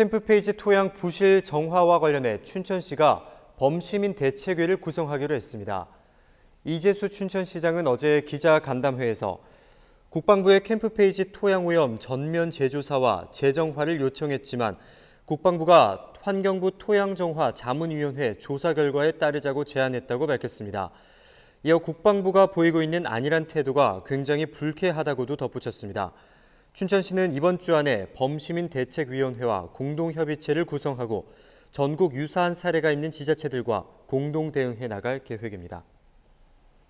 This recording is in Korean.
캠프 페이지 토양 부실 정화와 관련해 춘천시가 범시민 대책위를 구성하기로 했습니다. 이재수 춘천시장은 어제 기자 간담회에서 국방부의 캠프 페이지 토양 오염 전면 재조사와 재정화를 요청했지만 국방부가 환경부 토양정화 자문위원회 조사 결과에 따르자고 제안했다고 밝혔습니다. 이어 국방부가 보이고 있는 안일한 태도가 굉장히 불쾌하다고도 덧붙였습니다. 춘천시는 이번 주 안에 범시민대책위원회와 공동협의체를 구성하고 전국 유사한 사례가 있는 지자체들과 공동 대응해 나갈 계획입니다.